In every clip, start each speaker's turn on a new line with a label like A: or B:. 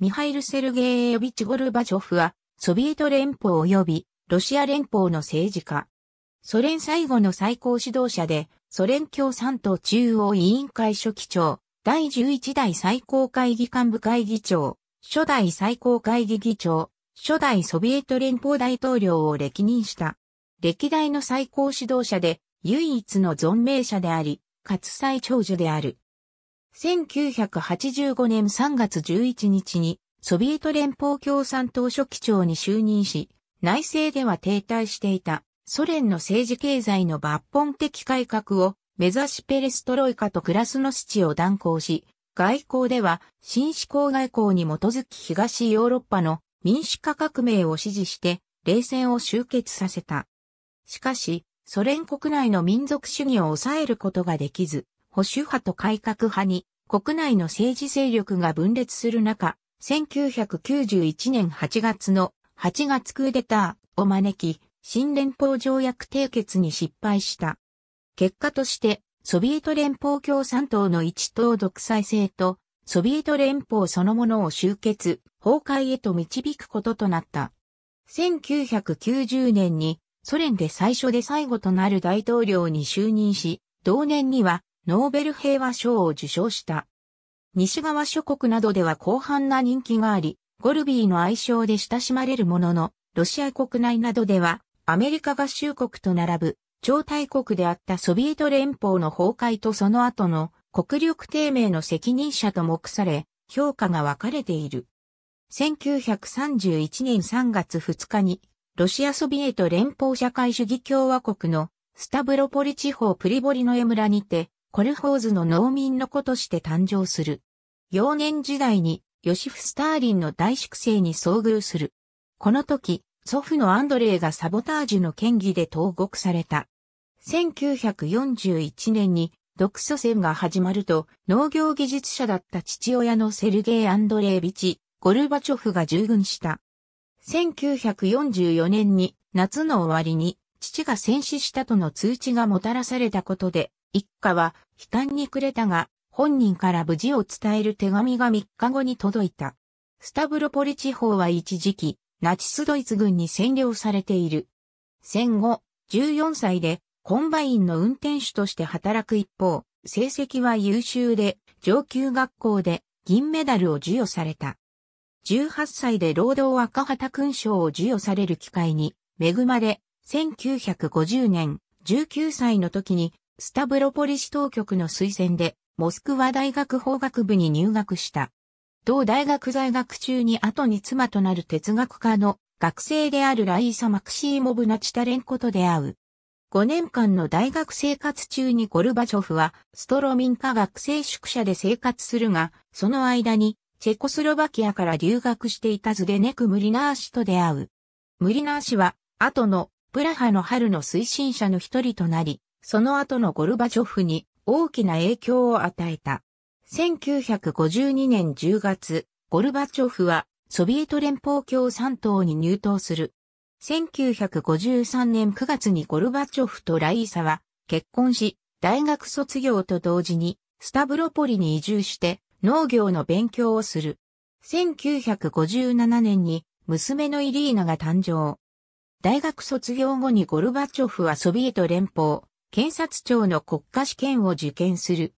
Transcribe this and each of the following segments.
A: ミハイル・セルゲーエビチ・ゴルバチョフは、ソビエト連邦及びロシア連邦の政治家。ソ連最後の最高指導者で、ソ連共産党中央委員会書記長、第11代最高会議幹部会議長、初代最高会議議長、初代ソビエト連邦大統領を歴任した。歴代の最高指導者で、唯一の存命者であり、かつ最長寿である。1985年3月11日にソビエト連邦共産党書記長に就任し、内政では停滞していたソ連の政治経済の抜本的改革を目指しペレストロイカとクラスノスチを断行し、外交では新思考外交に基づき東ヨーロッパの民主化革命を支持して冷戦を終結させた。しかし、ソ連国内の民族主義を抑えることができず、保守派と改革派に国内の政治勢力が分裂する中、1991年8月の8月クーデターを招き、新連邦条約締結に失敗した。結果として、ソビエト連邦共産党の一党独裁制と、ソビエト連邦そのものを集結、崩壊へと導くこととなった。1990年にソ連で最初で最後となる大統領に就任し、同年にはノーベル平和賞を受賞した。西側諸国などでは広範な人気があり、ゴルビーの愛称で親しまれるものの、ロシア国内などでは、アメリカ合衆国と並ぶ、超大国であったソビエト連邦の崩壊とその後の国力低迷の責任者と目され、評価が分かれている。1931年3月2日に、ロシアソビエト連邦社会主義共和国のスタブロポリ地方プリボリノエ村にて、コルホーズの農民の子として誕生する。幼年時代にヨシフ・スターリンの大粛清に遭遇する。この時、祖父のアンドレイがサボタージュの嫌疑で投獄された。1941年に独祖戦が始まると農業技術者だった父親のセルゲイ・アンドレイ・ビチ、ゴルバチョフが従軍した。1944年に夏の終わりに父が戦死したとの通知がもたらされたことで一家は悲嘆に暮れたが、本人から無事を伝える手紙が3日後に届いた。スタブロポリ地方は一時期、ナチスドイツ軍に占領されている。戦後、14歳でコンバインの運転手として働く一方、成績は優秀で、上級学校で銀メダルを授与された。18歳で労働赤旗勲章を授与される機会に恵まれ、1950年、19歳の時にスタブロポリ市当局の推薦で、モスクワ大学法学部に入学した。同大学在学中に後に妻となる哲学家の学生であるライーサ・マクシーモブ・ナチタレンコと出会う。5年間の大学生活中にゴルバチョフはストロミンカ学生宿舎で生活するが、その間にチェコスロバキアから留学していたズデネク・ムリナー氏と出会う。ムリナー氏は後のプラハの春の推進者の一人となり、その後のゴルバチョフに大きな影響を与えた。1952年10月、ゴルバチョフはソビエト連邦共産党に入党する。1953年9月にゴルバチョフとライーサは結婚し、大学卒業と同時にスタブロポリに移住して農業の勉強をする。1957年に娘のイリーナが誕生。大学卒業後にゴルバチョフはソビエト連邦検察庁の国家試験を受験する。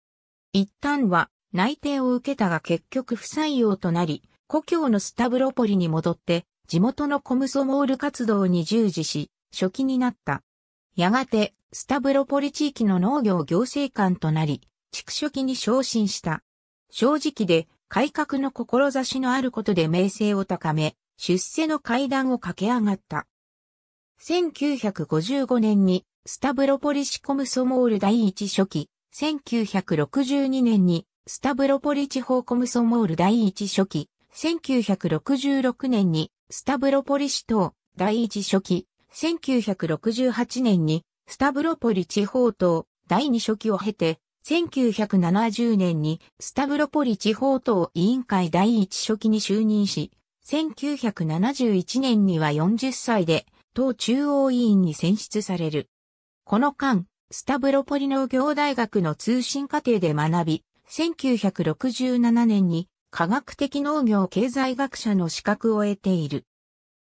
A: 一旦は内定を受けたが結局不採用となり、故郷のスタブロポリに戻って、地元のコムソモール活動に従事し、初期になった。やがて、スタブロポリ地域の農業行政官となり、畜書記に昇進した。正直で、改革の志のあることで名声を高め、出世の階段を駆け上がった。1955年にスタブロポリシコムソモール第一初期、1962年に、スタブロポリ地方コムソモール第一初期、1966年に、スタブロポリ市等第一初期、1968年に、スタブロポリ地方等第二初期を経て、1970年にスタブロポリ地方等委員会第一書記に就任し、1971年には40歳で党中央委員に選出される。この間、スタブロポリ農業大学の通信課程で学び、1967年に科学的農業経済学者の資格を得ている。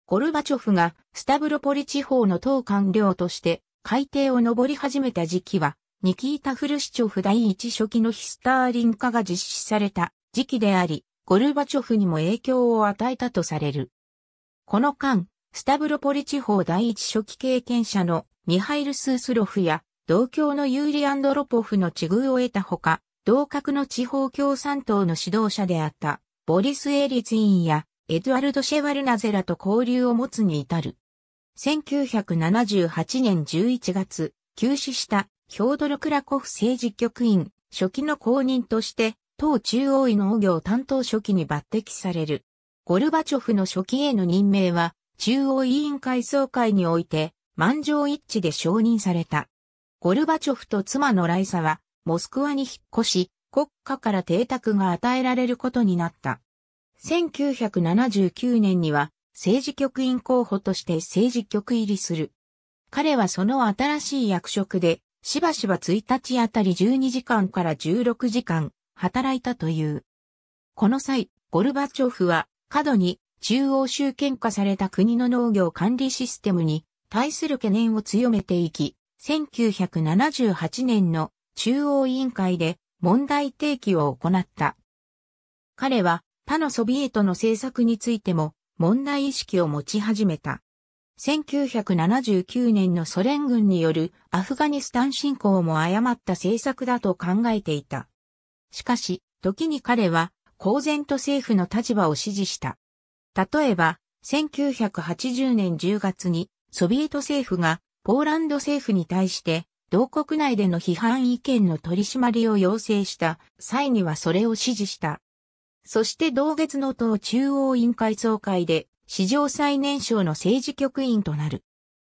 A: ゴルバチョフがスタブロポリ地方の党官僚として海底を登り始めた時期は、ニキータ・フルシチョフ第一初期のヒスターリン化が実施された時期であり、ゴルバチョフにも影響を与えたとされる。この間、スタブロポリ地方第一初期経験者のミハイル・スースロフや、同郷のユーリ・アンドロポフの地遇を得たほか、同格の地方共産党の指導者であった、ボリス・エリツィンや、エドゥアルド・シェワルナゼラと交流を持つに至る。1978年11月、休止したヒョードル・クラコフ政治局員、初期の公認として、党中央委農業担当初期に抜擢される。ゴルバチョフの初期への任命は、中央委員会総会において、満場一致で承認された。ゴルバチョフと妻のライサは、モスクワに引っ越し、国家から邸宅が与えられることになった。1979年には、政治局員候補として政治局入りする。彼はその新しい役職で、しばしば1日あたり12時間から16時間、働いたという。この際、ゴルバチョフは、過度に中央集権化された国の農業管理システムに対する懸念を強めていき、1978年の中央委員会で問題提起を行った。彼は他のソビエトの政策についても問題意識を持ち始めた。1979年のソ連軍によるアフガニスタン侵攻も誤った政策だと考えていた。しかし、時に彼は公然と政府の立場を支持した。例えば、1980年10月にソビエト政府がポーランド政府に対して同国内での批判意見の取り締まりを要請した際にはそれを支持した。そして同月の党中央委員会総会で史上最年少の政治局員となる。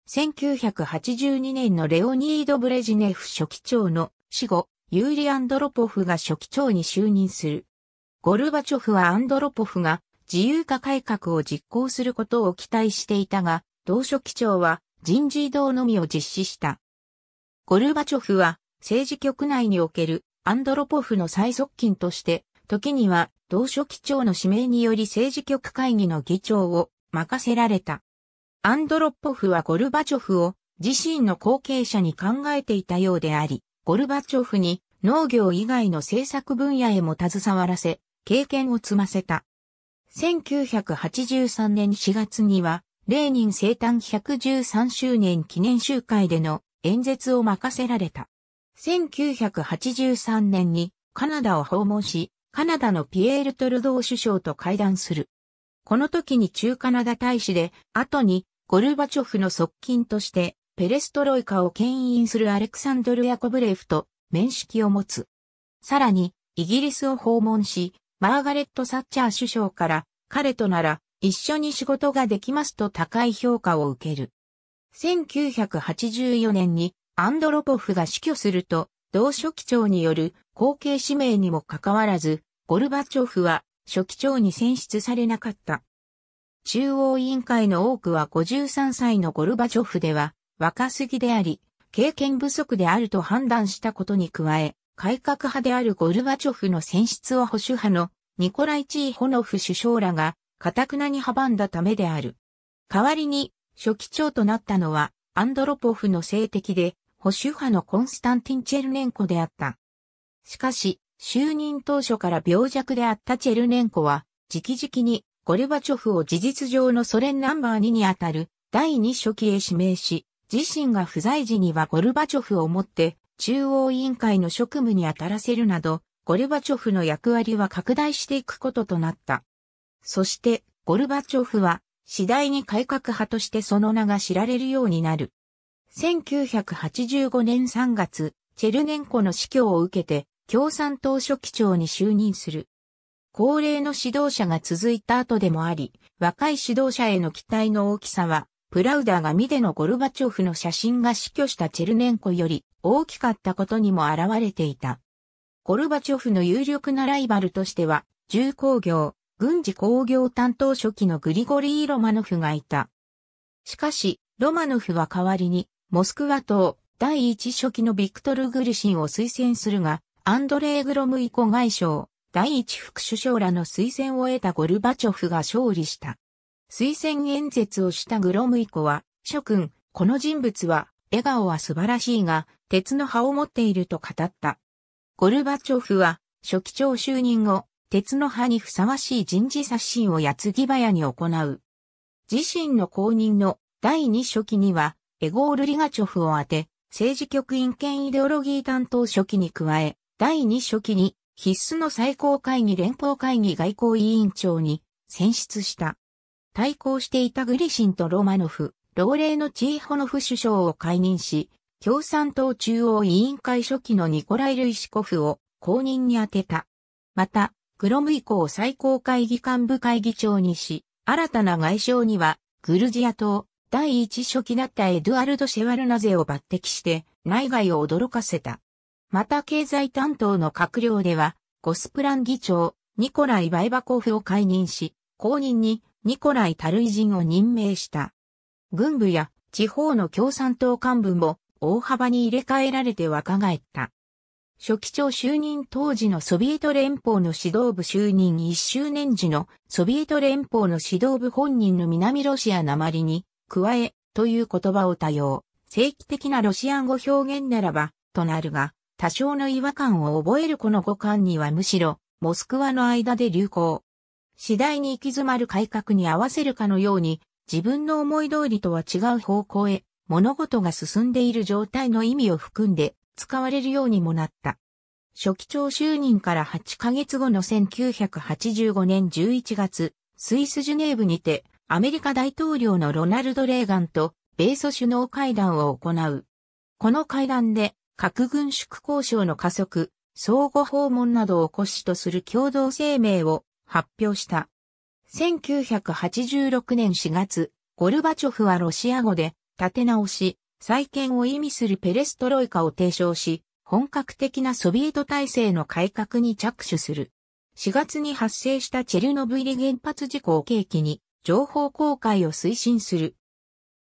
A: 1982年のレオニード・ブレジネフ書記長の死後、ユーリ・アンドロポフが書記長に就任する。ゴルバチョフはアンドロポフが自由化改革を実行することを期待していたが、同書記長は人事異動のみを実施した。ゴルバチョフは政治局内におけるアンドロポフの最側近として、時には同書記長の指名により政治局会議の議長を任せられた。アンドロポフはゴルバチョフを自身の後継者に考えていたようであり、ゴルバチョフに農業以外の政策分野へも携わらせ、経験を積ませた。1983年4月には、レーニン生誕113周年記念集会での演説を任せられた。1983年にカナダを訪問し、カナダのピエール・トルドー首相と会談する。この時に中カナダ大使で、後にゴルバチョフの側近としてペレストロイカを牽引するアレクサンドル・ヤコブレフと面識を持つ。さらに、イギリスを訪問し、マーガレット・サッチャー首相から、彼となら一緒に仕事ができますと高い評価を受ける。1984年にアンドロポフが死去すると、同書記長による後継指名にもかかわらず、ゴルバチョフは書記長に選出されなかった。中央委員会の多くは53歳のゴルバチョフでは若すぎであり、経験不足であると判断したことに加え、改革派であるゴルバチョフの選出を保守派のニコライ・チーホノフ首相らがかたくなに阻んだためである。代わりに、初期長となったのは、アンドロポフの性敵で、保守派のコンスタンティン・チェルネンコであった。しかし、就任当初から病弱であったチェルネンコは、直々にゴルバチョフを事実上のソ連ナンバー2にあたる第2初期へ指名し、自身が不在時にはゴルバチョフをもって中央委員会の職務に当たらせるなど、ゴルバチョフの役割は拡大していくこととなった。そして、ゴルバチョフは、次第に改革派としてその名が知られるようになる。1985年3月、チェルネンコの死去を受けて、共産党書記長に就任する。高齢の指導者が続いた後でもあり、若い指導者への期待の大きさは、プラウダーが見でのゴルバチョフの写真が死去したチェルネンコより大きかったことにも現れていた。ゴルバチョフの有力なライバルとしては、重工業、軍事工業担当初期のグリゴリー・ロマノフがいた。しかし、ロマノフは代わりに、モスクワ島第一初期のビクトル・グルシンを推薦するが、アンドレー・グロムイコ外相、第一副首相らの推薦を得たゴルバチョフが勝利した。推薦演説をしたグロムイコは、諸君、この人物は、笑顔は素晴らしいが、鉄の葉を持っていると語った。ゴルバチョフは、初期長就任後、鉄の葉にふさわしい人事刷新を矢継ぎ早に行う。自身の公認の第二書記には、エゴール・リガチョフを当て、政治局員権イデオロギー担当書記に加え、第二書記に必須の最高会議連邦会議外交委員長に選出した。対抗していたグリシンとロマノフ、老齢のチーホノフ首相を解任し、共産党中央委員会書記のニコライ・ルイシコフを公認に当てた。また、グロム以降最高会議幹部会議長にし、新たな外相には、グルジア党、第一書記だったエドゥアルド・シェワルナゼを抜擢して、内外を驚かせた。また経済担当の閣僚では、ゴスプラン議長、ニコライ・バイバコフを解任し、後任にニコライ・タルイ人を任命した。軍部や地方の共産党幹部も大幅に入れ替えられて若返った。初期長就任当時のソビエト連邦の指導部就任1周年時のソビエト連邦の指導部本人の南ロシアなまりに、加え、という言葉を多用。正規的なロシア語表現ならば、となるが、多少の違和感を覚えるこの語感にはむしろ、モスクワの間で流行。次第に行き詰まる改革に合わせるかのように、自分の思い通りとは違う方向へ、物事が進んでいる状態の意味を含んで、使われるようにもなった。初期長就任から8ヶ月後の1985年11月、スイスジュネーブにて、アメリカ大統領のロナルド・レーガンと米ソ首脳会談を行う。この会談で、核軍縮交渉の加速、相互訪問などを骨子とする共同声明を発表した。1986年4月、ゴルバチョフはロシア語で、立て直し、再建を意味するペレストロイカを提唱し、本格的なソビエト体制の改革に着手する。4月に発生したチェルノブイリ原発事故を契機に、情報公開を推進する。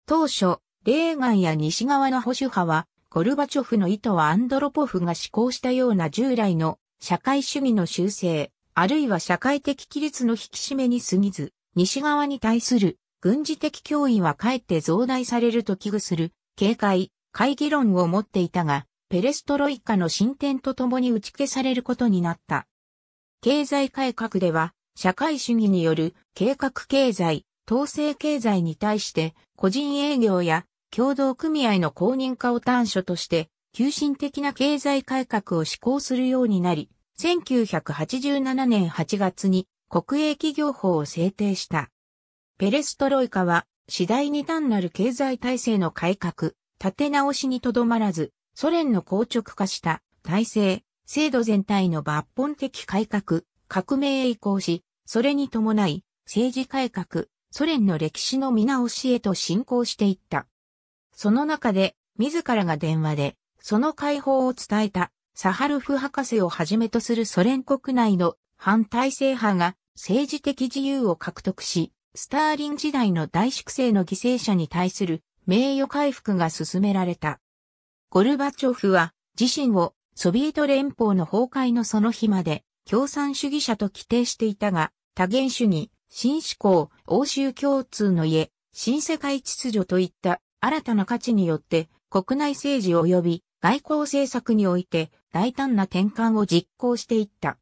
A: 当初、レーガンや西側の保守派は、ゴルバチョフの意図はアンドロポフが施行したような従来の社会主義の修正、あるいは社会的規律の引き締めに過ぎず、西側に対する軍事的脅威はかえって増大されると危惧する警戒、会議論を持っていたが、ペレストロイカの進展とともに打ち消されることになった。経済改革では、社会主義による計画経済、統制経済に対して個人営業や共同組合の公認化を端緒として急進的な経済改革を施行するようになり、1987年8月に国営企業法を制定した。ペレストロイカは次第に単なる経済体制の改革、立て直しにとどまらず、ソ連の硬直化した体制、制度全体の抜本的改革、革命へ移行し、それに伴い、政治改革、ソ連の歴史の見直しへと進行していった。その中で、自らが電話で、その解放を伝えた、サハルフ博士をはじめとするソ連国内の反体制派が政治的自由を獲得し、スターリン時代の大粛清の犠牲者に対する名誉回復が進められた。ゴルバチョフは自身をソビエト連邦の崩壊のその日まで共産主義者と規定していたが、多元主義、新思考、欧州共通の家、新世界秩序といった新たな価値によって国内政治及び外交政策において大胆な転換を実行していった。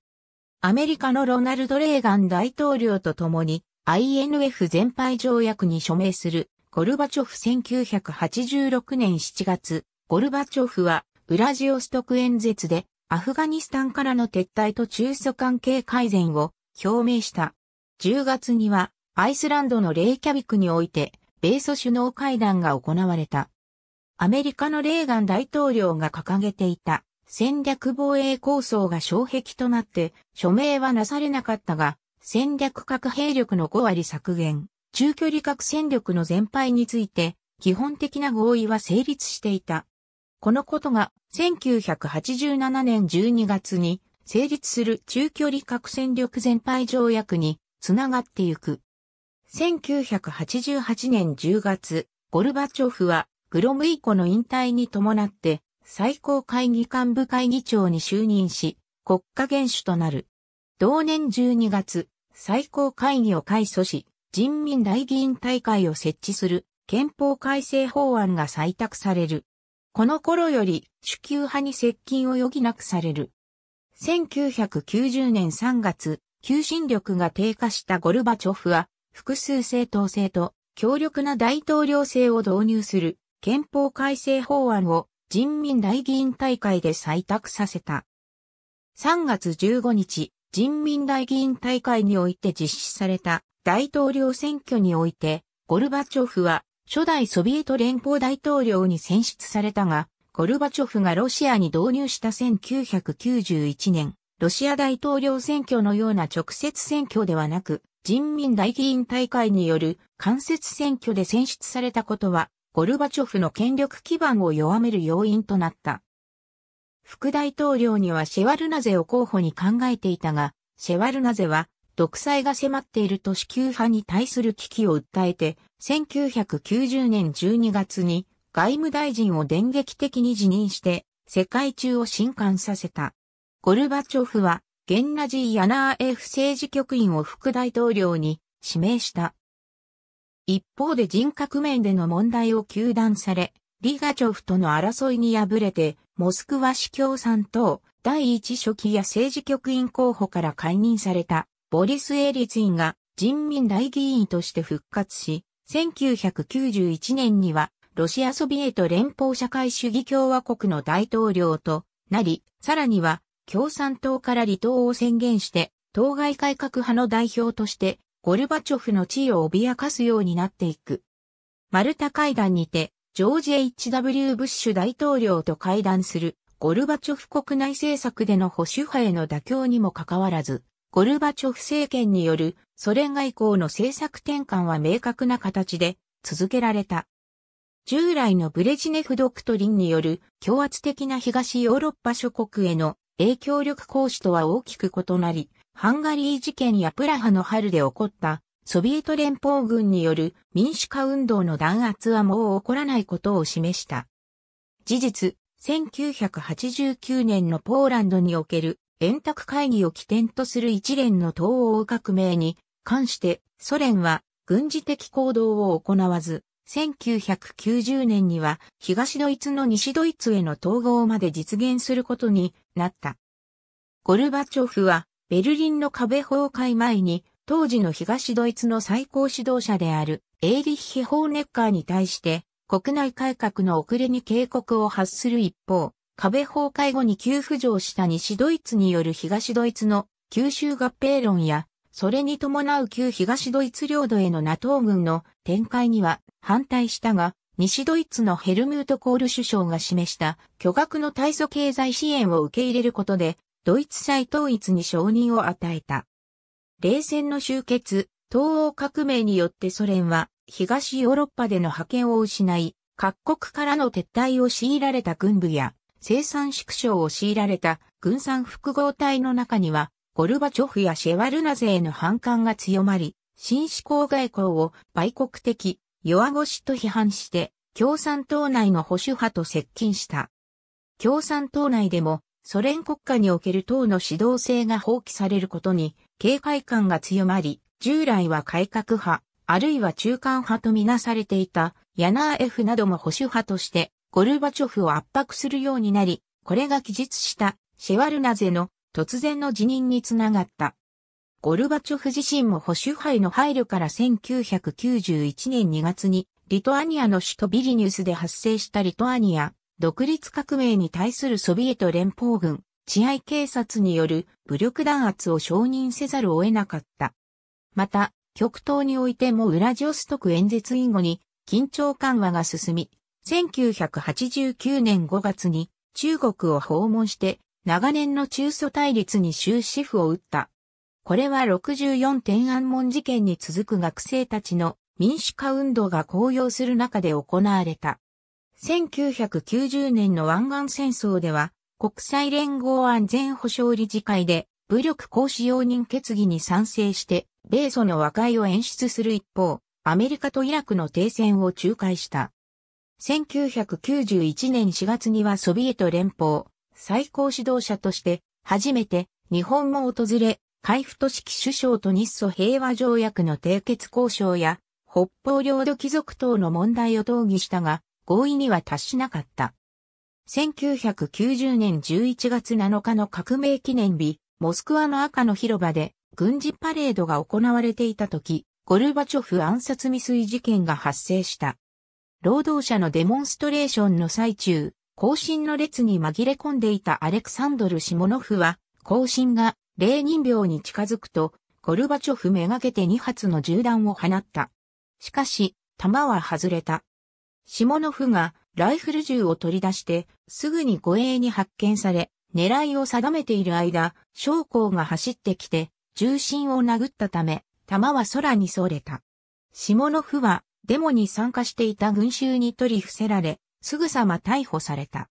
A: アメリカのロナルド・レーガン大統領と共に INF 全廃条約に署名するゴルバチョフ1986年7月、ゴルバチョフはウラジオストク演説でアフガニスタンからの撤退と中ソ関係改善を表明した。10月にはアイスランドのレイキャビクにおいて米ソ首脳会談が行われた。アメリカのレーガン大統領が掲げていた戦略防衛構想が障壁となって署名はなされなかったが、戦略核兵力の5割削減、中距離核戦力の全廃について、基本的な合意は成立していた。このことが、1987年12月に、成立する中距離核戦力全廃条約に、つながってゆく。1988年10月、ゴルバチョフは、グロムイコの引退に伴って、最高会議幹部会議長に就任し、国家元首となる。同年12月、最高会議を開訴し、人民大議員大会を設置する憲法改正法案が採択される。この頃より主級派に接近を余儀なくされる。1990年3月、求心力が低下したゴルバチョフは、複数政党制と強力な大統領制を導入する憲法改正法案を人民大議員大会で採択させた。3月15日、人民大議員大会において実施された大統領選挙において、ゴルバチョフは初代ソビエト連邦大統領に選出されたが、ゴルバチョフがロシアに導入した1991年、ロシア大統領選挙のような直接選挙ではなく、人民大議員大会による間接選挙で選出されたことは、ゴルバチョフの権力基盤を弱める要因となった。副大統領にはシェワルナゼを候補に考えていたが、シェワルナゼは独裁が迫っていると支給派に対する危機を訴えて、1990年12月に外務大臣を電撃的に辞任して世界中を震撼させた。ゴルバチョフはゲンナジー・ヤナーエフ政治局員を副大統領に指名した。一方で人格面での問題を糾弾され、リガチョフとの争いに敗れて、モスクワ市共産党第一書記や政治局員候補から解任されたボリス・エリツィンが人民大議員として復活し、1991年にはロシアソビエト連邦社会主義共和国の大統領となり、さらには共産党から離党を宣言して、当該改革派の代表として、ゴルバチョフの地位を脅かすようになっていく。マルタ会談にて、ジョージ・ H.W. ブッシュ大統領と会談するゴルバチョフ国内政策での保守派への妥協にもかかわらず、ゴルバチョフ政権によるソ連外交の政策転換は明確な形で続けられた。従来のブレジネフドクトリンによる強圧的な東ヨーロッパ諸国への影響力行使とは大きく異なり、ハンガリー事件やプラハの春で起こったソビエト連邦軍による民主化運動の弾圧はもう起こらないことを示した。事実、1989年のポーランドにおける円卓会議を起点とする一連の東欧革命に関してソ連は軍事的行動を行わず、1990年には東ドイツの西ドイツへの統合まで実現することになった。ゴルバチョフはベルリンの壁崩壊前に当時の東ドイツの最高指導者であるエーリッヒ・ホーネッカーに対して国内改革の遅れに警告を発する一方、壁崩壊後に急浮上した西ドイツによる東ドイツの九州合併論や、それに伴う旧東ドイツ領土への NATO 軍の展開には反対したが、西ドイツのヘルムート・コール首相が示した巨額の対素経済支援を受け入れることで、ドイツ再統一に承認を与えた。冷戦の終結、東欧革命によってソ連は東ヨーロッパでの覇権を失い、各国からの撤退を強いられた軍部や生産縮小を強いられた軍産複合体の中には、ゴルバチョフやシェワルナゼへの反感が強まり、新思考外交を売国的、弱腰と批判して、共産党内の保守派と接近した。共産党内でも、ソ連国家における党の指導性が放棄されることに警戒感が強まり、従来は改革派、あるいは中間派とみなされていたヤナーエフなども保守派としてゴルバチョフを圧迫するようになり、これが記述したシェワルナゼの突然の辞任につながった。ゴルバチョフ自身も保守派への配慮から1991年2月にリトアニアの首都ビリニュスで発生したリトアニア独立革命に対するソビエト連邦軍治安警察による武力弾圧を承認せざるを得なかった。また、極東においてもウラジオストク演説以後に緊張緩和が進み、1989年5月に中国を訪問して長年の中蘇対立に終止符を打った。これは64天安門事件に続く学生たちの民主化運動が高揚する中で行われた。1990年の湾岸戦争では国際連合安全保障理事会で武力行使容認決議に賛成して、米ソの和解を演出する一方、アメリカとイラクの停戦を仲介した。1991年4月にはソビエト連邦最高指導者として初めて日本も訪れ、海部都市首相と日ソ平和条約の締結交渉や北方領土貴族等の問題を討議したが合意には達しなかった。1990年11月7日の革命記念日、モスクワの赤の広場で軍事パレードが行われていた時、ゴルバチョフ暗殺未遂事件が発生した。労働者のデモンストレーションの最中、行進の列に紛れ込んでいたアレクサンドル・シモノフは、行進が霊人病に近づくと、ゴルバチョフめがけて2発の銃弾を放った。しかし、弾は外れた。シモノフがライフル銃を取り出して、すぐに護衛に発見され、狙いを定めている間、将校が走ってきて、重心を殴ったため、弾は空に逸れた。下の府は、デモに参加していた群衆に取り伏せられ、すぐさま逮捕された。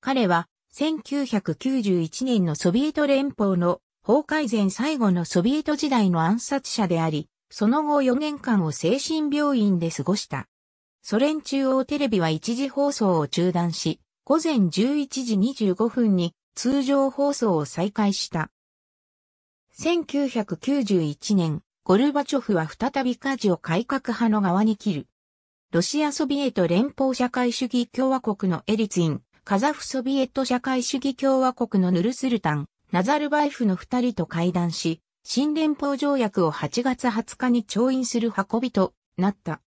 A: 彼は、1991年のソビエト連邦の法改善最後のソビエト時代の暗殺者であり、その後4年間を精神病院で過ごした。ソ連中央テレビは一時放送を中断し、午前11時25分に通常放送を再開した。1991年、ゴルバチョフは再びジを改革派の側に切る。ロシアソビエト連邦社会主義共和国のエリツィン、カザフソビエト社会主義共和国のヌルスルタン、ナザルバエフの二人と会談し、新連邦条約を8月20日に調印する運びとなった。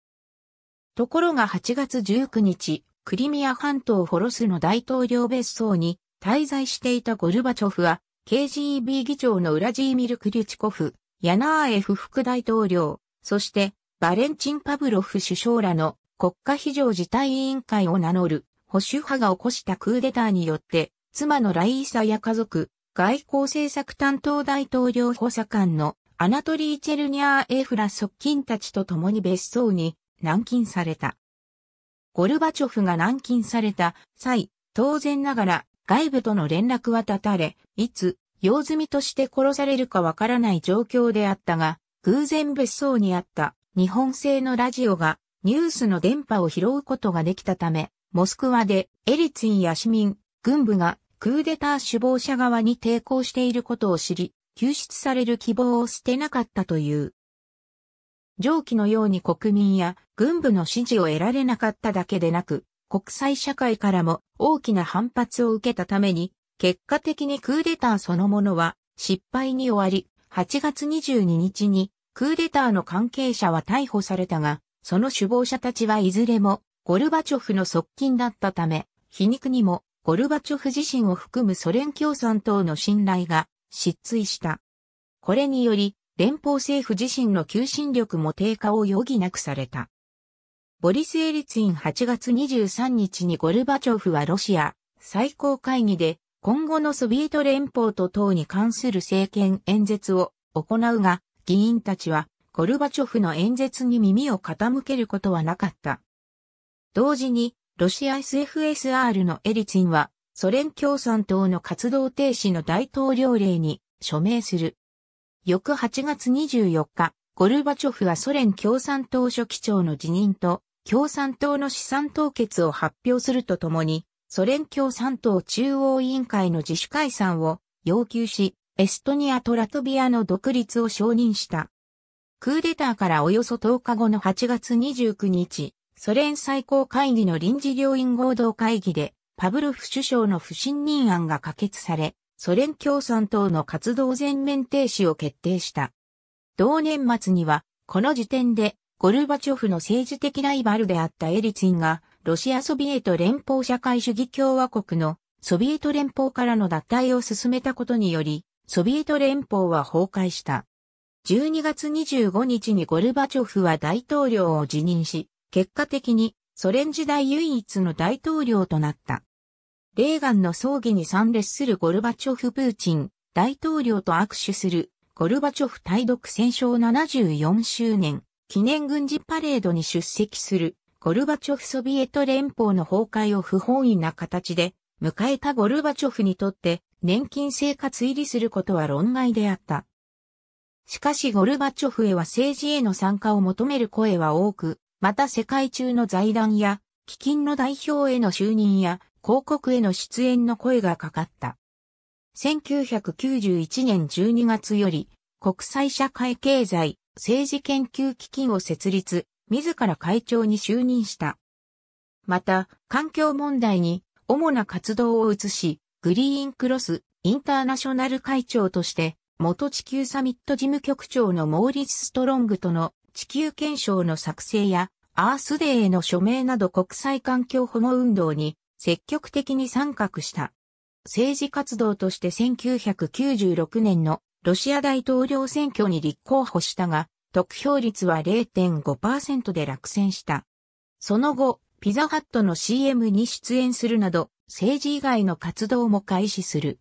A: ところが8月19日、クリミア半島ホロスの大統領別荘に滞在していたゴルバチョフは、KGB 議長のウラジーミル・クリュチコフ、ヤナーエフ副大統領、そしてバレンチン・パブロフ首相らの国家非常事態委員会を名乗る保守派が起こしたクーデターによって、妻のライーサや家族、外交政策担当大統領補佐官のアナトリー・チェルニャー・エフラ側近たちと共に別荘に軟禁された。ゴルバチョフが軟禁された際、当然ながら外部との連絡は断たれ、いつ、用済みとして殺されるかわからない状況であったが、偶然別荘にあった日本製のラジオがニュースの電波を拾うことができたため、モスクワでエリツィンや市民、軍部がクーデター首謀者側に抵抗していることを知り、救出される希望を捨てなかったという。上記のように国民や軍部の支持を得られなかっただけでなく、国際社会からも大きな反発を受けたために、結果的にクーデターそのものは失敗に終わり、8月22日にクーデターの関係者は逮捕されたが、その首謀者たちはいずれもゴルバチョフの側近だったため、皮肉にもゴルバチョフ自身を含むソ連共産党の信頼が失墜した。これにより、連邦政府自身の求心力も低下を余儀なくされた。ボリス・エリツィン8月23日にゴルバチョフはロシア最高会議で今後のソビエト連邦と党に関する政権演説を行うが、議員たちはゴルバチョフの演説に耳を傾けることはなかった。同時に、ロシア SFSR のエリツィンは、ソ連共産党の活動停止の大統領令に署名する。翌8月24日、ゴルバチョフはソ連共産党書記長の辞任と共産党の資産凍結を発表するとともに、ソ連共産党中央委員会の自主解散を要求し、エストニアとラトビアの独立を承認した。クーデターからおよそ10日後の8月29日、ソ連最高会議の臨時両院合同会議で、パブロフ首相の不信任案が可決され、ソ連共産党の活動全面停止を決定した。同年末には、この時点でゴルバチョフの政治的ライバルであったエリツィンが、ロシアソビエト連邦社会主義共和国のソビエト連邦からの脱退を進めたことにより、ソビエト連邦は崩壊した。12月25日にゴルバチョフは大統領を辞任し、結果的にソ連時代唯一の大統領となった。レーガンの葬儀に参列するゴルバチョフ・プーチン大統領と握手するゴルバチョフ対独戦勝74周年記念軍事パレードに出席するゴルバチョフソビエト連邦の崩壊を不本意な形で迎えたゴルバチョフにとって年金生活入りすることは論外であった。しかしゴルバチョフへは政治への参加を求める声は多く、また世界中の財団や基金の代表への就任や広告への出演の声がかかった。1991年12月より国際社会経済政治研究基金を設立、自ら会長に就任した。また、環境問題に主な活動を移し、グリーンクロスインターナショナル会長として、元地球サミット事務局長のモーリス・ストロングとの地球憲章の作成やアースデーへの署名など国際環境保護運動に積極的に参画した。政治活動として1996年のロシア大統領選挙に立候補したが、得票率は0.5%で落選した。その後、ピザハットの CM に出演するなど、政治以外の活動も開始する。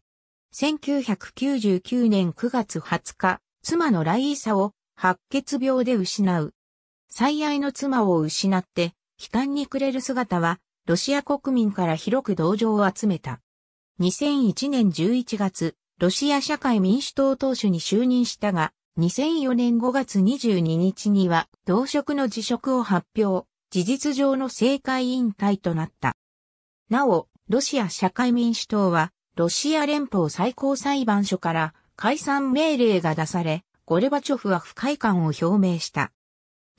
A: 1999年9月20日、妻のライーサを白血病で失う。最愛の妻を失って、悲観に暮れる姿は、ロシア国民から広く同情を集めた。2001年11月、ロシア社会民主党党首に就任したが、2004年5月22日には同職の辞職を発表、事実上の政界引退となった。なお、ロシア社会民主党は、ロシア連邦最高裁判所から解散命令が出され、ゴルバチョフは不快感を表明した。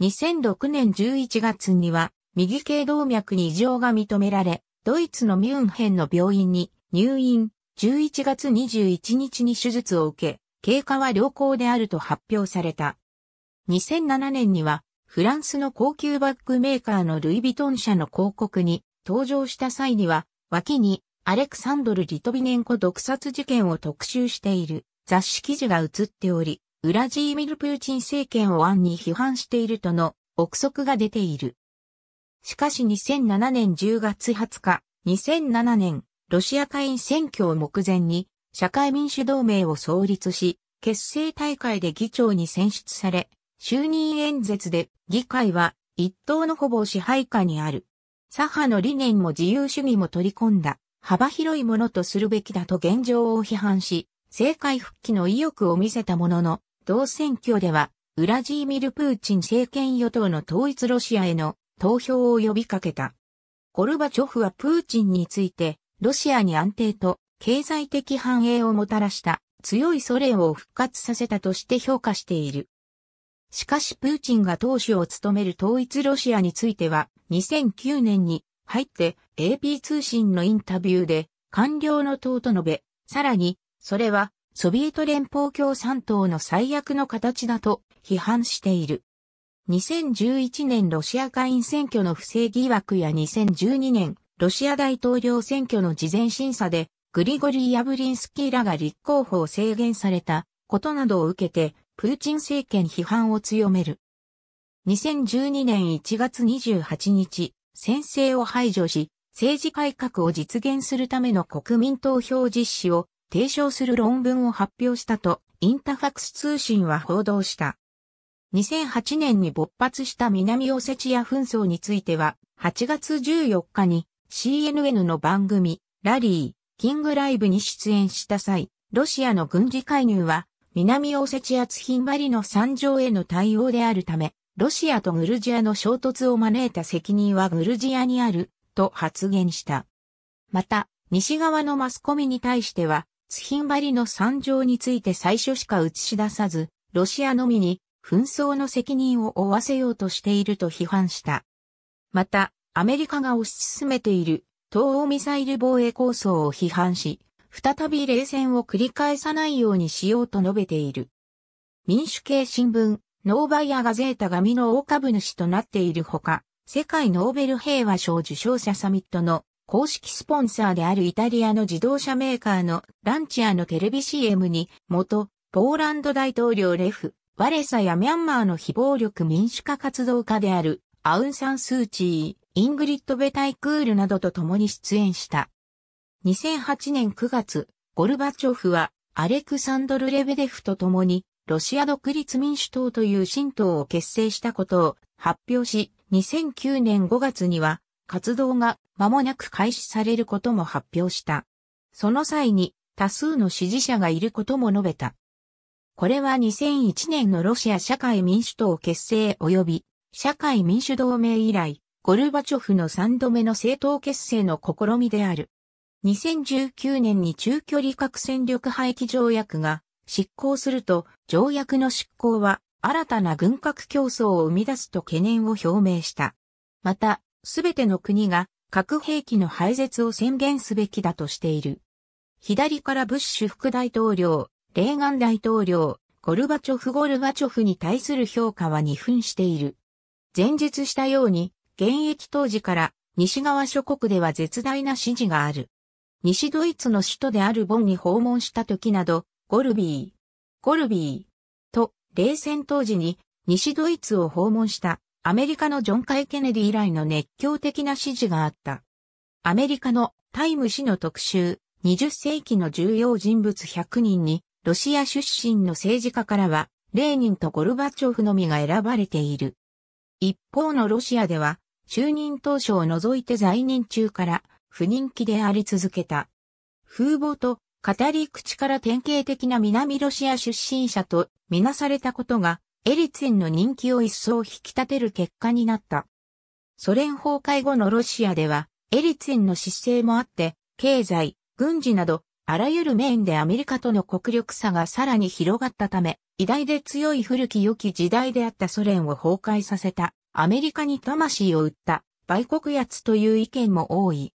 A: 2006年11月には、右頸動脈に異常が認められ、ドイツのミュンヘンの病院に入院、11月21日に手術を受け、経過は良好であると発表された。2007年には、フランスの高級バッグメーカーのルイ・ヴィトン社の広告に登場した際には、脇にアレクサンドル・リトビネンコ毒殺事件を特集している雑誌記事が写っており、ウラジーミル・プーチン政権を案に批判しているとの憶測が出ている。しかし2007年10月20日、2007年ロシア下院選挙を目前に、社会民主同盟を創立し、結成大会で議長に選出され、就任演説で議会は一党のほぼ支配下にある。左派の理念も自由主義も取り込んだ幅広いものとするべきだと現状を批判し、政界復帰の意欲を見せたものの、同選挙では、ウラジーミル・プーチン政権与党の統一ロシアへの投票を呼びかけた。ゴルバチョフはプーチンについて、ロシアに安定と経済的繁栄をもたらした強いソ連を復活させたとして評価している。しかしプーチンが党首を務める統一ロシアについては2009年に入って AP 通信のインタビューで官僚の党と述べ、さらにそれはソビエト連邦共産党の最悪の形だと批判している。2011年ロシア下院選挙の不正疑惑や2012年ロシア大統領選挙の事前審査で、グリゴリー・ヤブリンスキーらが立候補を制限されたことなどを受けて、プーチン政権批判を強める。2012年1月28日、先制を排除し、政治改革を実現するための国民投票実施を提唱する論文を発表したと、インタファクス通信は報道した。2008年に勃発した南オセチア紛争については、8月14日に CNN の番組、ラリー、キングライブに出演した際、ロシアの軍事介入は、南オセチアツヒンバリの惨状への対応であるため、ロシアとグルジアの衝突を招いた責任はグルジアにある、と発言した。また、西側のマスコミに対しては、ツヒンバリの惨状について最初しか映し出さず、ロシアのみに紛争の責任を負わせようとしていると批判した。また、アメリカが推し進めている東欧ミサイル防衛構想を批判し、再び冷戦を繰り返さないようにしようと述べている。民主系新聞、ノーバイアガゼータがの大株主となっているほか、世界ノーベル平和賞受賞者サミットの公式スポンサーであるイタリアの自動車メーカーのランチアのテレビ CM に元ポーランド大統領レフ、ワレサやミャンマーの非暴力民主化活動家であるアウンサンスーチー、イングリッド・ベタイクールなどと共に出演した。2008年9月、ゴルバチョフはアレクサンドル・レベデフと共にロシア独立民主党という新党を結成したことを発表し、2009年5月には活動が間もなく開始されることも発表した。その際に多数の支持者がいることも述べた。これは2001年のロシア社会民主党結成及び社会民主同盟以来、ゴルバチョフの3度目の政党結成の試みである。2019年に中距離核戦力廃棄条約が執行すると、条約の執行は新たな軍拡競争を生み出すと懸念を表明した。また、すべての国が核兵器の廃絶を宣言すべきだとしている。左からブッシュ副大統領、レーガン大統領、ゴルバチョフ・ゴルバチョフに対する評価は二分している。前述したように、現役当時から西側諸国では絶大な支持がある。西ドイツの首都であるボンに訪問した時など、ゴルビー、ゴルビーと冷戦当時に西ドイツを訪問したアメリカのジョン・カイ・ケネディ以来の熱狂的な支持があった。アメリカのタイム誌の特集、20世紀の重要人物100人に、ロシア出身の政治家からは、レーニンとゴルバチョフのみが選ばれている。一方のロシアでは、就任当初を除いて在任中から不人気であり続けた。風貌と語り口から典型的な南ロシア出身者とみなされたことが、エリツィンの人気を一層引き立てる結果になった。ソ連崩壊後のロシアでは、エリツィンの失勢もあって、経済、軍事など、あらゆる面でアメリカとの国力差がさらに広がったため、偉大で強い古き良き時代であったソ連を崩壊させた。アメリカに魂を売った売国奴という意見も多い。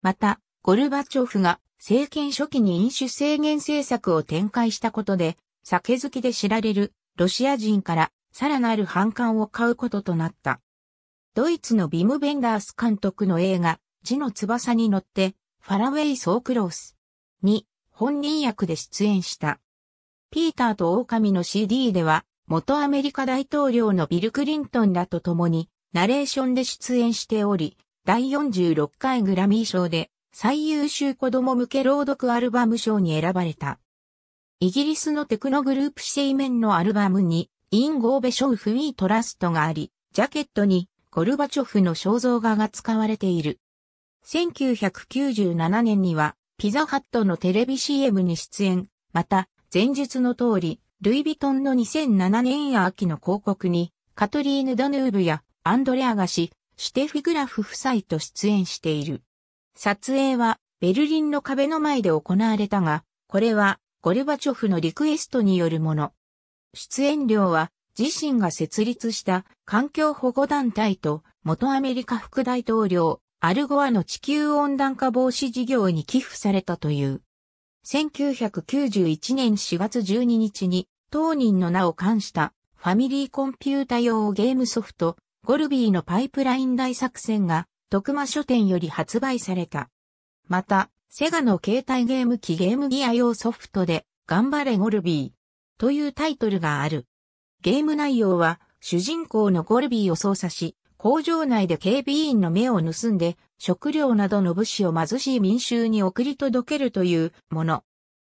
A: また、ゴルバチョフが政権初期に飲酒制限政策を展開したことで、酒好きで知られるロシア人からさらなる反感を買うこととなった。ドイツのビム・ベンダース監督の映画、地の翼に乗って、ファラウェイ・ソークロースに本人役で出演した。ピーターと狼の CD では、元アメリカ大統領のビル・クリントンらと共に、ナレーションで出演しており、第46回グラミー賞で最優秀子供向け朗読アルバム賞に選ばれた。イギリスのテクノグループシメンのアルバムに、イン・ゴーベ・ショウ・フィー・トラストがあり、ジャケットにゴルバチョフの肖像画が使われている。1997年には、ピザハットのテレビ CM に出演、また、前述の通り、ルイ・ヴィトンの2007年秋の広告に、カトリーヌ・ドヌーブやアンドレアガシ、シュテフィグラフ夫妻と出演している。撮影はベルリンの壁の前で行われたが、これはゴルバチョフのリクエストによるもの。出演料は自身が設立した環境保護団体と元アメリカ副大統領アルゴアの地球温暖化防止事業に寄付されたという。1991年4月12日に当人の名を冠したファミリーコンピュータ用ゲームソフト、ゴルビーのパイプライン大作戦が、徳間書店より発売された。また、セガの携帯ゲーム機ゲームギア用ソフトで、頑張れゴルビーというタイトルがある。ゲーム内容は、主人公のゴルビーを操作し、工場内で警備員の目を盗んで、食料などの物資を貧しい民衆に送り届けるというもの。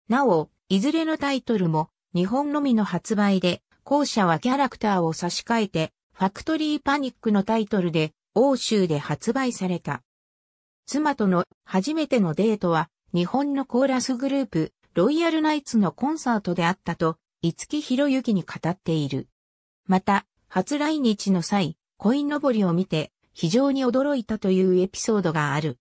A: なお、いずれのタイトルも日本のみの発売で、後者はキャラクターを差し替えて、ファクトリーパニックのタイトルで、欧州で発売された。妻との初めてのデートは、日本のコーラスグループ、ロイヤルナイツのコンサートであったと、五木博之に語っている。また、初来日の際、コインのぼりを見て、非常に驚いたというエピソードがある。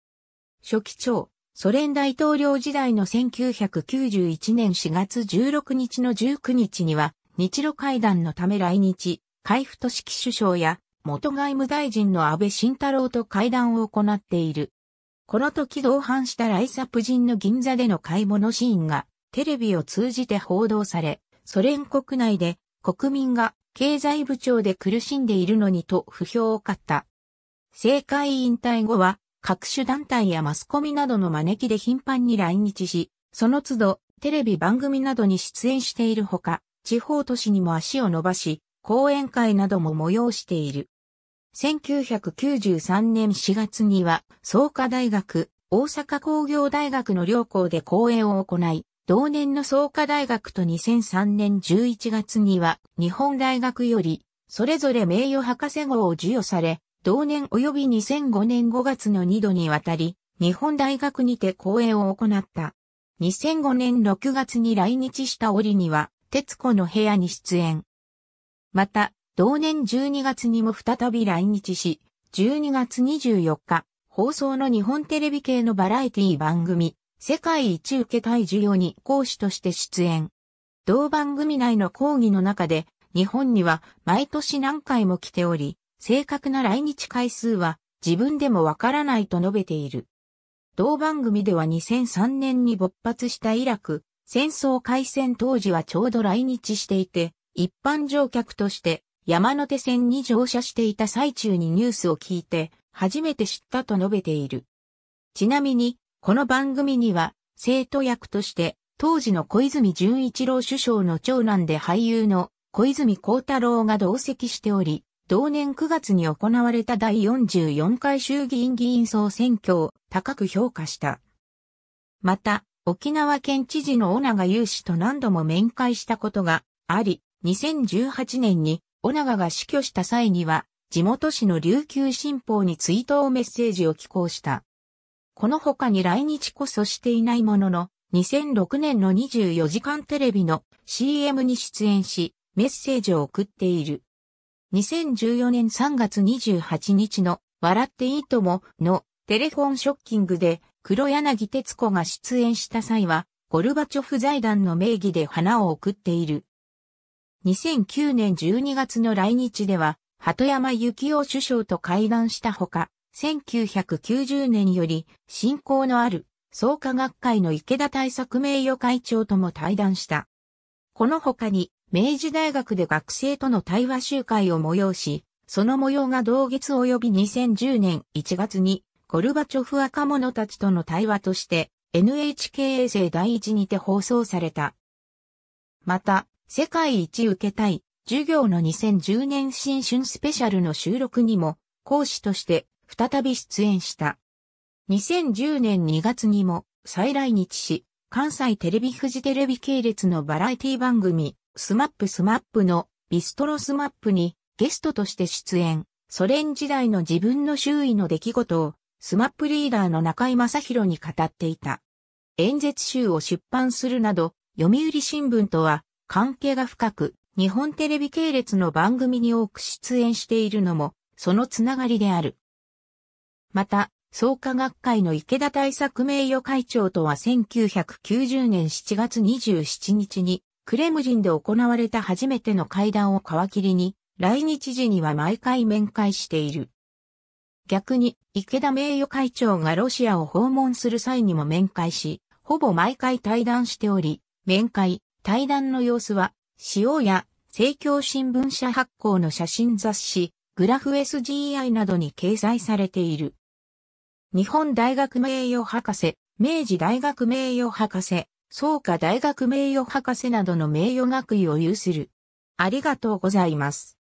A: 初期長、ソ連大統領時代の1991年4月16日の19日には、日露会談のため来日、海部市樹首相や、元外務大臣の安倍晋太郎と会談を行っている。この時同伴したライサプ人の銀座での買い物シーンが、テレビを通じて報道され、ソ連国内で国民が経済部長で苦しんでいるのにと不評を買った。政界引退後は各種団体やマスコミなどの招きで頻繁に来日し、その都度、テレビ番組などに出演しているほか、地方都市にも足を伸ばし、講演会なども催している。1993年4月には、創価大学、大阪工業大学の両校で講演を行い、同年の創価大学と2003年11月には、日本大学より、それぞれ名誉博士号を授与され、同年及び2005年5月の2度にわたり、日本大学にて講演を行った。2005年6月に来日した折には、徹子の部屋に出演。また、同年12月にも再び来日し、12月24日、放送の日本テレビ系のバラエティ番組、世界一受けたい授業に講師として出演。同番組内の講義の中で、日本には毎年何回も来ており、正確な来日回数は自分でもわからないと述べている。同番組では2003年に勃発したイラク戦争開戦当時はちょうど来日していて、一般乗客として山手線に乗車していた最中にニュースを聞いて初めて知ったと述べている。ちなみに、この番組には生徒役として当時の小泉純一郎首相の長男で俳優の小泉孝太郎が同席しており、同年9月に行われた第44回衆議院議員総選挙を高く評価した。また、沖縄県知事の尾長雄志と何度も面会したことがあり、2018年に尾長が死去した際には、地元紙の琉球新報に追悼メッセージを寄稿した。この他に来日こそしていないものの、2006年の24時間テレビの CM に出演し、メッセージを送っている。2014年3月28日の笑っていいとものテレフォンショッキングで黒柳徹子が出演した際はゴルバチョフ財団の名義で花を送っている。2009年12月の来日では鳩山幸雄首相と会談したほか、1990年より親交のある創価学会の池田対策名誉会長とも対談した。この他に明治大学で学生との対話集会を催し、その模様が同月及び2010年1月に、ゴルバチョフ若者たちとの対話として、NHK 衛星第一にて放送された。また、世界一受けたい、授業の2010年新春スペシャルの収録にも、講師として再び出演した。2010年2月にも再来日し、関西テレビ富士テレビ系列のバラエティ番組、スマップスマップのビストロスマップにゲストとして出演、ソ連時代の自分の周囲の出来事をスマップリーダーの中井正宏に語っていた。演説集を出版するなど、読売新聞とは関係が深く、日本テレビ系列の番組に多く出演しているのも、そのつながりである。また、創価学会の池田対策名誉会長とは1990年7月27日にクレムリンで行われた初めての会談を皮切りに、来日時には毎回面会している。逆に、池田名誉会長がロシアを訪問する際にも面会し、ほぼ毎回対談しており、面会、対談の様子は、塩や、政教新聞社発行の写真雑誌、グラフ SGI などに掲載されている。日本大学名誉博士、明治大学名誉博士、創価大学名誉博士などの名誉学位を有する。ありがとうございます。